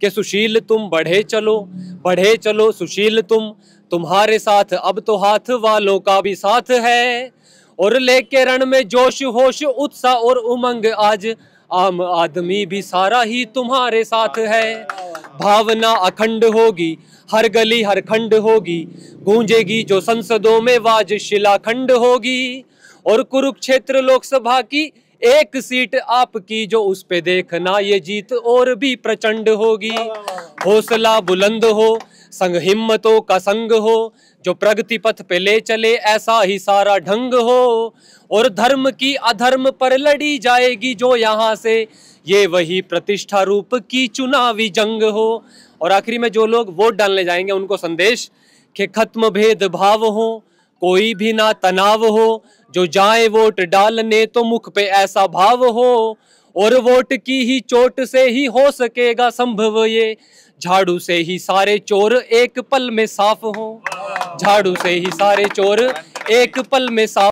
कि सुशील तुम बढ़े चलो बढ़े चलो सुशील तुम तुम्हारे साथ अब तो हाथ वालों का भी साथ है और लेके रण में जोश होश उत्साह और उमंग आज आम आदमी भी सारा ही तुम्हारे साथ है भावना अखंड होगी हर गली हर खंड होगी गूंजेगी जो संसदों में वाज शिलाखंड होगी और कुरुक्षेत्र लोकसभा की एक सीट आपकी जो उस पे देखना ये जीत और भी प्रचंड होगी हौसला बुलंद हो संग हिम्मतों का संग हो जो प्रगति पथ पे ले चले ऐसा ही सारा ढंग हो और धर्म की अधर्म पर लड़ी जाएगी जो यहाँ से ये वही प्रतिष्ठा रूप की चुनावी जंग हो और आखिरी में जो लोग वोट डालने जाएंगे उनको संदेश के खत्म भेदभाव हो कोई भी ना तनाव हो जो जाए वोट डालने तो मुख पे ऐसा भाव हो और वोट की ही चोट से ही हो सकेगा संभव ये झाड़ू से ही सारे चोर एक पल में साफ हो झाड़ू से ही सारे चोर एक पल में साफ